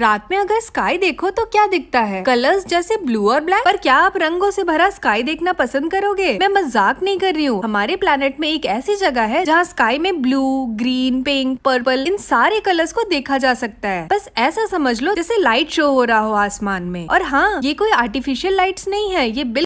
रात में अगर स्काई देखो तो क्या दिखता है कलर्स जैसे ब्लू और ब्लैक पर क्या आप रंगों से भरा स्काई देखना पसंद करोगे मैं मजाक नहीं कर रही हूँ हमारे प्लेनेट में एक ऐसी जगह है जहाँ स्काई में ब्लू ग्रीन पिंक पर्पल इन सारे कलर्स को देखा जा सकता है बस ऐसा समझ लो जैसे लाइट शो हो रहा हो आसमान में और हाँ ये कोई आर्टिफिशियल लाइट्स नहीं है ये बिल